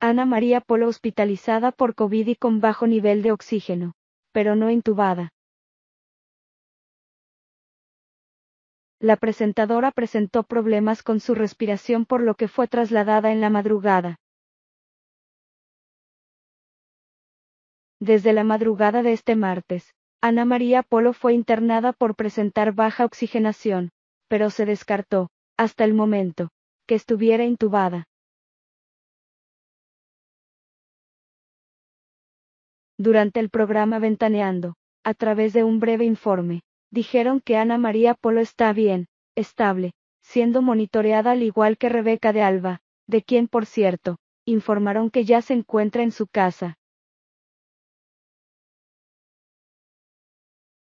Ana María Polo hospitalizada por COVID y con bajo nivel de oxígeno, pero no intubada. La presentadora presentó problemas con su respiración por lo que fue trasladada en la madrugada. Desde la madrugada de este martes, Ana María Polo fue internada por presentar baja oxigenación, pero se descartó, hasta el momento, que estuviera intubada. durante el programa Ventaneando, a través de un breve informe, dijeron que Ana María Polo está bien, estable, siendo monitoreada al igual que Rebeca de Alba, de quien por cierto, informaron que ya se encuentra en su casa.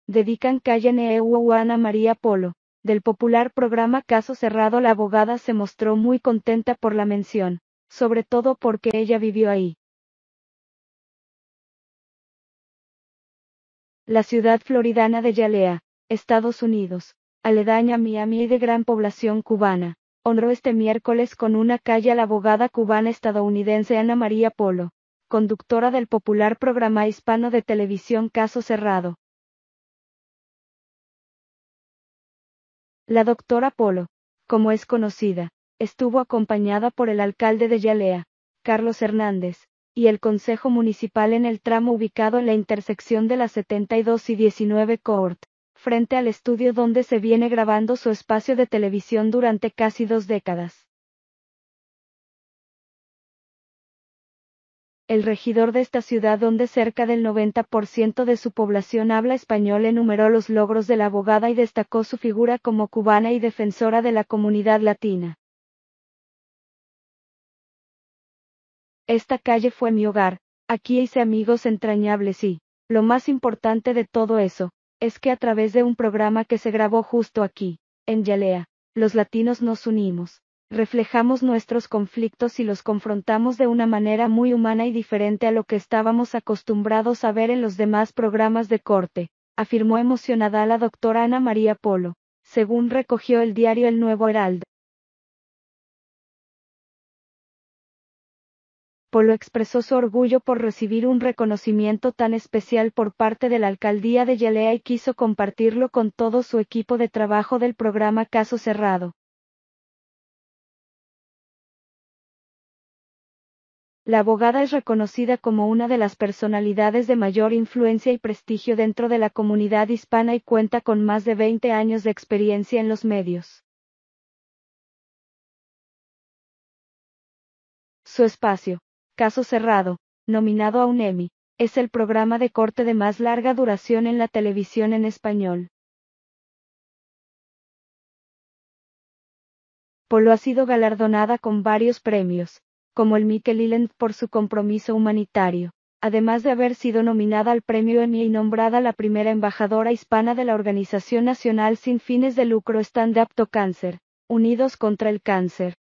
Dedican calle Neu Ana María Polo. Del popular programa Caso Cerrado la abogada se mostró muy contenta por la mención, sobre todo porque ella vivió ahí. La ciudad floridana de Yalea, Estados Unidos, aledaña Miami y de gran población cubana, honró este miércoles con una calle a la abogada cubana estadounidense Ana María Polo, conductora del popular programa hispano de televisión Caso Cerrado. La doctora Polo, como es conocida, estuvo acompañada por el alcalde de Yalea, Carlos Hernández, y el Consejo Municipal en el tramo ubicado en la intersección de la 72 y 19 Court, frente al estudio donde se viene grabando su espacio de televisión durante casi dos décadas. El regidor de esta ciudad donde cerca del 90% de su población habla español enumeró los logros de la abogada y destacó su figura como cubana y defensora de la comunidad latina. Esta calle fue mi hogar, aquí hice amigos entrañables y, lo más importante de todo eso, es que a través de un programa que se grabó justo aquí, en Yalea, los latinos nos unimos, reflejamos nuestros conflictos y los confrontamos de una manera muy humana y diferente a lo que estábamos acostumbrados a ver en los demás programas de corte, afirmó emocionada la doctora Ana María Polo, según recogió el diario El Nuevo Herald. Polo expresó su orgullo por recibir un reconocimiento tan especial por parte de la alcaldía de Yalea y quiso compartirlo con todo su equipo de trabajo del programa Caso Cerrado. La abogada es reconocida como una de las personalidades de mayor influencia y prestigio dentro de la comunidad hispana y cuenta con más de 20 años de experiencia en los medios. Su espacio. Caso Cerrado, nominado a un Emmy, es el programa de corte de más larga duración en la televisión en español. Polo ha sido galardonada con varios premios, como el Mikel por su compromiso humanitario, además de haber sido nominada al premio Emmy y nombrada la primera embajadora hispana de la Organización Nacional Sin Fines de Lucro Stand Up to Cancer, Unidos contra el Cáncer.